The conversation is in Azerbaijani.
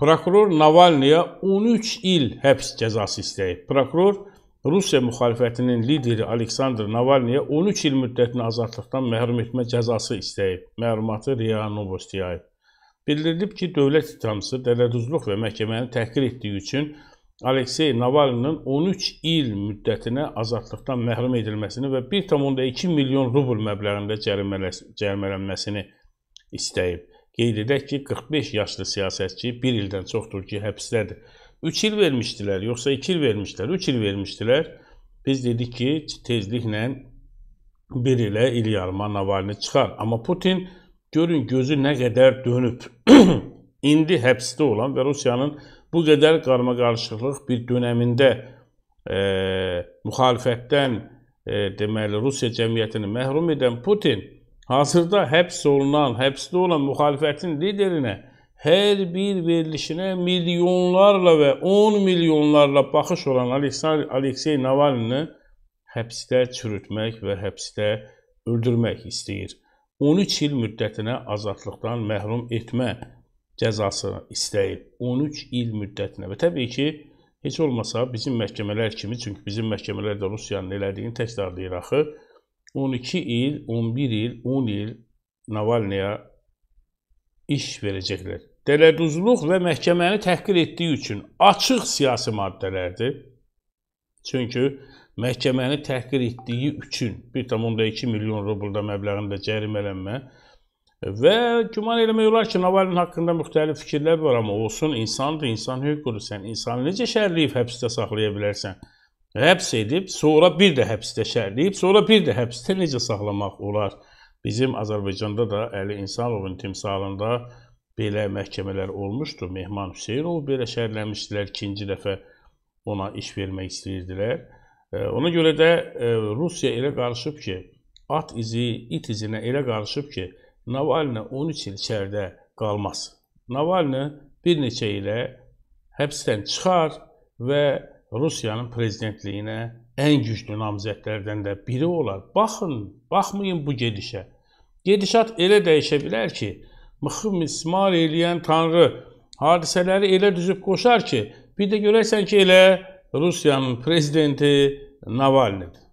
Prokuror Navalniyə 13 il həbs cəzası istəyib. Prokuror Rusiya müxalifətinin lideri Aleksandr Navalniyə 13 il müddətinə azadlıqdan məhrum etmə cəzası istəyib. Məlumatı RIA Novosti yayıb. Bildirilib ki, dövlət ittihamçısı dələduzluq və məhkəməni təhqir etdiyi üçün Aleksey Navalninin 13 il müddətinə azadlıqdan məhrum edilməsini və 1.2 milyon rubl məbləğində cərimələnməsini istəyib. Qeyd edək ki, 45 yaşlı siyasətçi 1 ildən çoxdur ki, həbsdədir. 3 il vermişdilər, yoxsa 2 il vermişdilər, 3 il vermişdilər. Biz dedik ki, tezliklə 1 ilə il yarıma Navalny çıxar. Amma Putin görün gözü nə qədər dönüb. İndi həbsdə olan və Rusiyanın bu qədər qarma-qarışıqlıq bir dönəmində e, müxalifətdən e, deməli Rusiya cəmiyyətini məhrum edən Putin Hazırda həbs olunan, həbsdə olan müxalifətin liderinə hər bir verilişinə milyonlarla və 10 milyonlarla baxış olan Aleksey, Aleksey Navalini həbsdə çürütmək və həbsdə öldürmək istəyir. 13 il müddətinə azadlıqdan məhrum etmə cəzası istəyib. 13 il müddətinə və təbii ki, heç olmasa bizim məhkəmələr kimi, çünki bizim məhkəmələr də Rusiyanın elədiyini təkrarlayır axı, 12 il, 11 il, 10 il Navalnaya iş verəcəklər. Dələduzluq və məhkəməni təhqir etdiyi üçün açıq siyasi maddələrdir. Çünki məhkəməni təhqir etdiyi üçün 1.2 milyon rublda məbləğində cərimələnmə və güman eləmək olar ki, Navalin haqqında müxtəlif fikirlər var, amma olsun, insandır, insan hüququdur. Sən insanı necə şərləyib həbsdə saxlaya bilərsən? həbs edib, sonra bir də həbsdə şərləyib, sonra bir də həbsdə necə saxlamaq olar? Bizim Azərbaycanda da Əli İnsanovun timsalında belə məhkəmələr olmuşdu. Mehman Hüseynov belə şərləmişdilər, ikinci dəfə ona iş vermək istəyirdilər. Ona görə də e, Rusiya elə qarışıb ki, at izi, it izinə elə qarışıb ki, Navalny 13 il içəridə qalmaz. Navalny bir neçə ilə həbsdən çıxar və Rusiyanın prezidentliyinə ən güclü namizədlərdən də biri olar. Baxın, baxmayın bu gedişə. Gedişat elə dəyişə bilər ki, mıxı mismar eləyən Tanrı hadisələri elə düzüb qoşar ki, bir də görərsən ki, elə Rusiyanın prezidenti Navalnidir.